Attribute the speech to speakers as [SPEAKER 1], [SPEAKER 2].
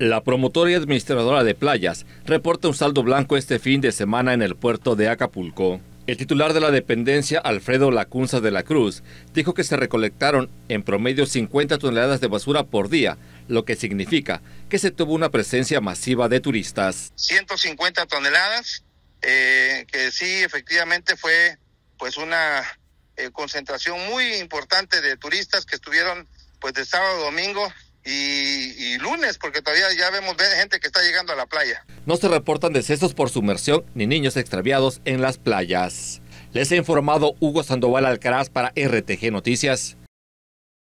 [SPEAKER 1] La promotora y administradora de playas reporta un saldo blanco este fin de semana en el puerto de Acapulco. El titular de la dependencia, Alfredo Lacunza de la Cruz, dijo que se recolectaron en promedio 50 toneladas de basura por día, lo que significa que se tuvo una presencia masiva de turistas.
[SPEAKER 2] 150 toneladas, eh, que sí, efectivamente fue pues una eh, concentración muy importante de turistas que estuvieron pues de sábado a domingo y, lunes, porque todavía ya vemos gente que está llegando a la
[SPEAKER 1] playa. No se reportan decesos por sumersión ni niños extraviados en las playas. Les he informado Hugo Sandoval Alcaraz para RTG Noticias.